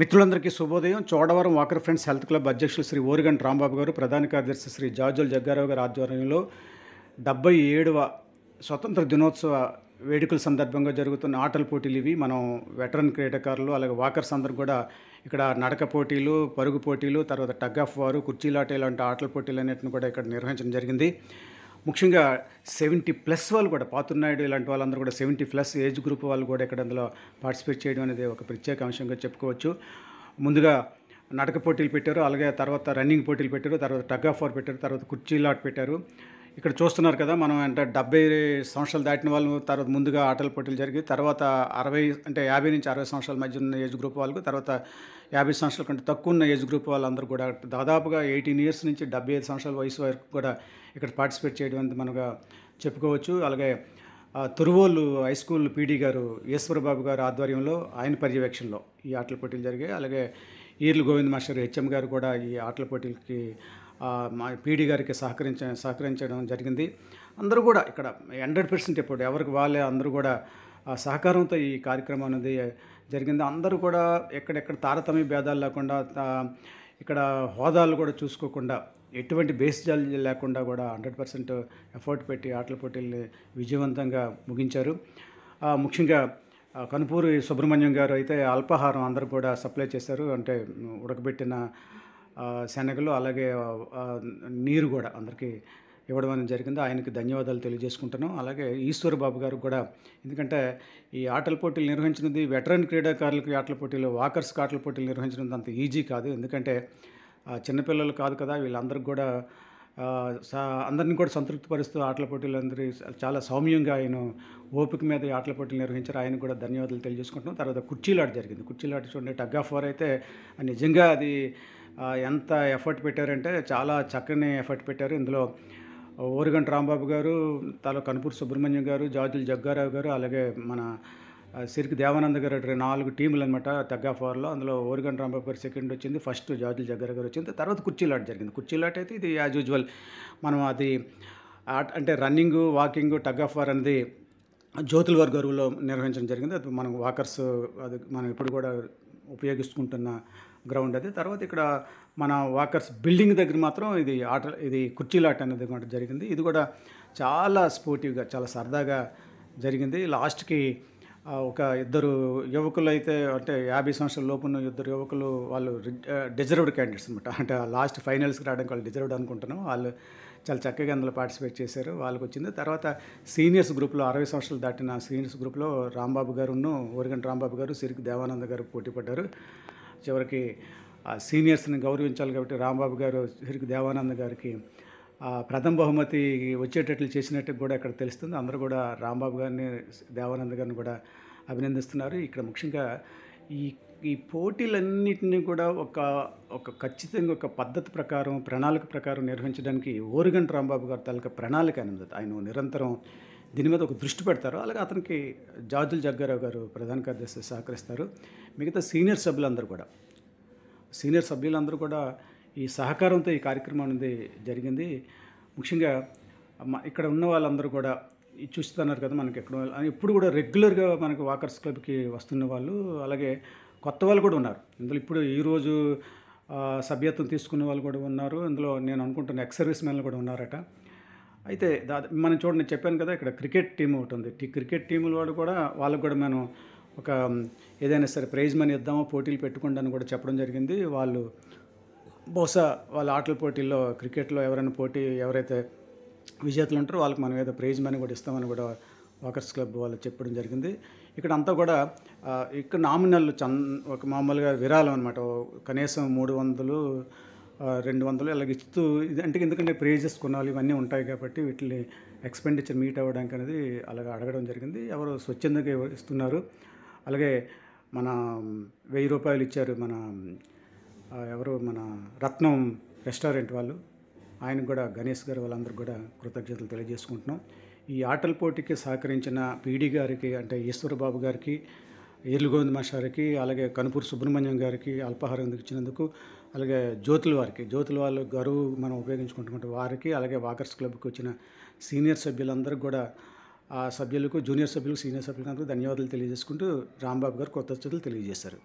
మిత్రులందరికీ శుభోదయం Chodavaram walker friends health club అధ్యక్షులు శ్రీ ఓరిగన్ రాంబాబు గారు ప్రధాన కార్యదర్శి శ్రీ జాజుల జగ్గారావు గారి ఆధ్వర్యంలో డెబ్బై ఏడవ స్వతంత్ర దినోత్సవ వేడుకల సందర్భంగా జరుగుతున్న ఆటల పోటీలు ఇవి మనం వెటరన్ క్రీడాకారులు అలాగే వాకర్స్ అందరూ కూడా ఇక్కడ నడక పోటీలు పరుగు పోటీలు తర్వాత టగ్ ఆఫ్ వారు కుర్చీలాటే లాంటి ఆటల పోటీలు అనేటిని కూడా ఇక్కడ నిర్వహించడం జరిగింది ముఖ్యంగా సెవెంటీ ప్లస్ వాళ్ళు కూడా పాతున్నాయుడు ఇలాంటి వాళ్ళందరూ కూడా సెవెంటీ ప్లస్ ఏజ్ గ్రూప్ వాళ్ళు కూడా ఇక్కడ అందులో పార్టిసిపేట్ చేయడం అనేది ఒక ప్రత్యేక అంశంగా చెప్పుకోవచ్చు ముందుగా నాటక పోటీలు పెట్టారు అలాగే తర్వాత రన్నింగ్ పోటీలు పెట్టారు తర్వాత టగ్ ఆఫ్ వార్ పెట్టారు తర్వాత కుర్చీలాట్ పెట్టారు ఇక్కడ చూస్తున్నారు కదా మనం అంటే డెబ్బై సంవత్సరాలు దాటిన వాళ్ళు తర్వాత ముందుగా ఆటల పోటీలు జరిగి తర్వాత అరవై అంటే యాభై నుంచి అరవై సంవత్సరాల మధ్య ఉన్న ఏజ్ గ్రూప్ వాళ్ళకు తర్వాత యాభై సంవత్సరాల కంటే తక్కువ ఉన్న ఏజ్ గ్రూప్ వాళ్ళందరూ కూడా దాదాపుగా ఎయిటీన్ ఇయర్స్ నుంచి డెబ్బై ఐదు సంవత్సరాల వయసు వరకు కూడా ఇక్కడ పార్టిసిపేట్ చేయడం అంత మనగా చెప్పుకోవచ్చు అలాగే తురువోలు హై స్కూల్ పీడీ గారు ఈశ్వరబాబు గారు ఆధ్వర్యంలో ఆయన పర్యవేక్షణలో ఈ ఆటల పోటీలు జరిగాయి అలాగే ఈర్లు గోవింద్ మాస్టర్ హెచ్ఎం గారు కూడా ఈ ఆటల పోటీలకి మా పీడీ గారికి సహకరించ సహకరించడం జరిగింది అందరూ కూడా ఇక్కడ హండ్రెడ్ పర్సెంట్ ఇప్పుడు ఎవరికి వాళ్ళే అందరూ కూడా సహకారంతో ఈ కార్యక్రమం అనేది జరిగింది అందరూ కూడా ఎక్కడెక్కడ తారతమ్య భేదాలు లేకుండా ఇక్కడ హోదాలు కూడా చూసుకోకుండా ఎటువంటి బేస్ జాలి లేకుండా కూడా హండ్రెడ్ పర్సెంట్ ఎఫర్ట్ పెట్టి ఆటల పోటీల్ని విజయవంతంగా ముగించారు ముఖ్యంగా కనుపూరి సుబ్రహ్మణ్యం గారు అయితే అల్పాహారం అందరూ కూడా సప్లై చేశారు అంటే ఉడకబెట్టిన శనగలు అలాగే నీరు కూడా అందరికీ ఇవ్వడం అనేది జరిగింది ఆయనకి ధన్యవాదాలు తెలియజేసుకుంటున్నాం అలాగే ఈశ్వర్ బాబు గారు కూడా ఎందుకంటే ఈ ఆటల పోటీలు నిర్వహించినది వెటరన్ క్రీడాకారులకు ఆటల పోటీలు వాకర్స్కి ఆటల పోటీలు నిర్వహించినది అంత ఈజీ కాదు ఎందుకంటే చిన్నపిల్లలు కాదు కదా వీళ్ళందరికీ కూడా అందరినీ కూడా పరుస్తూ ఆటల పోటీలు అందరి చాలా సౌమ్యంగా ఆయన ఓపిక మీద ఈ ఆటల పోటీలు నిర్వహించారు ఆయన కూడా ధన్యవాదాలు తెలియజేసుకుంటున్నాం తర్వాత కుర్చీలాట జరిగింది కుర్చీలాట చూడండి టగ్ ఆఫ్ వార్ అయితే నిజంగా అది ఎంత ఎఫర్ట్ పెట్టారంటే చాలా చక్కని ఎఫర్ట్ పెట్టారు ఇందులో ఓరుగంట రాంబాబు గారు తాలో కనుపూర్ సుబ్రహ్మణ్యం గారు జాజులు జగ్గారావు గారు అలాగే మన సిరికి దేవానంద గారు నాలుగు టీములు అనమాట తగ్గా ఫోర్లో అందులో ఓరిగంట రాంబాబు గారు సెకండ్ వచ్చింది ఫస్ట్ జార్జుల్ జగ్గార గారు వచ్చింది తర్వాత కుర్చీలాట జరిగింది కుర్చీలాట అయితే ఇది యాజ్ యూజువల్ మనం అది అంటే running walking tug of war అనేది జ్యోతుల గారు నిర్వహించడం జరిగింది అది మనం వాకర్స్ అది మనం ఇప్పుడు కూడా ఉపయోగించుకుంటున్న గ్రౌండ్ అది తర్వాత ఇక్కడ మన వాకర్స్ బిల్డింగ్ దగ్గర మాత్రం ఇది ఆట ఇది కుర్చీలాట అనేది కూడా జరిగింది ఇది కూడా చాలా స్పోర్టివ్గా చాలా సరదాగా జరిగింది లాస్ట్కి ఒక ఇద్దరు యువకులు అయితే అంటే యాభై సంవత్సరాల లోపున్న ఇద్దరు యువకులు వాళ్ళు డిజర్వ్డ్ క్యాండిడేట్స్ అనమాట అంటే లాస్ట్ ఫైనల్స్కి రావడానికి వాళ్ళు డిజర్వ్డ్ అనుకుంటున్నాం వాళ్ళు చాలా చక్కగా అందులో పార్టిసిపేట్ చేశారు వాళ్ళకి వచ్చింది తర్వాత సీనియర్స్ గ్రూప్లో అరవై సంవత్సరాలు దాటిన సీనియర్స్ గ్రూప్లో రాంబాబు గారును ఓరిగంట రాంబాబు గారు సిరికి దేవానంద గారు పోటీ పడ్డారు చివరికి సీనియర్స్ని గౌరవించాలి కాబట్టి రాంబాబు గారు సిరికి దేవానంద గారికి ప్రథమ బహుమతి వచ్చేటట్లు చేసినట్టు కూడా ఇక్కడ తెలుస్తుంది అందరూ కూడా రాంబాబు గారిని దేవానంద్ గారిని కూడా అభినందిస్తున్నారు ఇక్కడ ముఖ్యంగా ఈ ఈ పోటీలన్నింటినీ కూడా ఒక ఒక ఖచ్చితంగా ఒక పద్ధతి ప్రకారం ప్రణాళిక ప్రకారం నిర్వహించడానికి ఓరుగంట రాంబాబు గారు తలక ప్రణాళిక అనేది ఆయన నిరంతరం దీని మీద ఒక దృష్టి పెడతారు అలాగే అతనికి జాజుల్ జగ్గారావు గారు ప్రధాన కార్యదర్శి సహకరిస్తారు మిగతా సీనియర్ సభ్యులందరూ కూడా సీనియర్ సభ్యులందరూ కూడా ఈ సహకారంతో ఈ కార్యక్రమం అనేది జరిగింది ముఖ్యంగా ఇక్కడ ఉన్న వాళ్ళందరూ కూడా చూస్తున్నారు కదా మనకి ఎక్కడ ఇప్పుడు కూడా రెగ్యులర్గా మనకి వాకర్స్ క్లబ్కి వస్తున్న వాళ్ళు అలాగే కొత్త వాళ్ళు కూడా ఉన్నారు ఇందులో ఇప్పుడు ఈరోజు సభ్యత్వం తీసుకున్న వాళ్ళు కూడా ఉన్నారు ఇందులో నేను అనుకుంటున్న ఎక్స్ సర్వీస్ మ్యాన్లు కూడా ఉన్నారట అయితే దా మనం చూడండి చెప్పాను కదా ఇక్కడ క్రికెట్ టీం ఒకటి ఉంది క్రికెట్ టీముల వాడు కూడా వాళ్ళకు కూడా మనం ఒక ఏదైనా సరే ప్రైజ్ మనీ ఇద్దామో పోటీలు పెట్టుకోండి అని కూడా చెప్పడం జరిగింది వాళ్ళు బహుశా వాళ్ళ ఆటల పోటీల్లో క్రికెట్లో ఎవరైనా పోటీ ఎవరైతే విజేతలు ఉంటారో వాళ్ళకి మనం ఏదో ప్రైజ్ మనీ కూడా ఇస్తామని కూడా వాకర్స్ క్లబ్ వాళ్ళు చెప్పడం జరిగింది ఇక్కడ అంతా కూడా ఇక్కడ నామినల్ చన్ ఒక మామూలుగా విరాళం అనమాట కనీసం మూడు వందలు రెండు వందలు ఇలాగ ఇస్తూ ఇది అంటే ఎందుకంటే ప్రైజెస్ కొనాలి ఇవన్నీ ఉంటాయి కాబట్టి వీటిని ఎక్స్పెండిచర్ మీట్ అవ్వడానికి అనేది అలాగా అడగడం జరిగింది ఎవరు స్వచ్ఛందంగా ఇస్తున్నారు అలాగే మన వెయ్యి రూపాయలు ఇచ్చారు మన ఎవరు మన రత్నం రెస్టారెంట్ వాళ్ళు ఆయన కూడా గణేష్ గారు వాళ్ళందరూ కూడా కృతజ్ఞతలు తెలియజేసుకుంటున్నాం ఈ ఆటల పోటీకి సహకరించిన పీడి గారికి అంటే ఈశ్వరబాబు గారికి ఈర్లుగోవింద్ మాస్టారికి అలాగే కనుపూరు సుబ్రహ్మణ్యం గారికి అల్పాహారం ఇచ్చినందుకు అలాగే జ్యోతుల వారికి జ్యోతుల వాళ్ళు గరువు మనం ఉపయోగించుకుంటున్న వారికి అలాగే వాకర్స్ క్లబ్కి వచ్చిన సీనియర్ సభ్యులందరూ కూడా ఆ సభ్యులకు జూనియర్ సభ్యులకు సీనియర్ సభ్యులకు అందరూ ధన్యవాదాలు తెలియజేసుకుంటూ రాంబాబు గారు కృతజ్ఞతలు తెలియజేశారు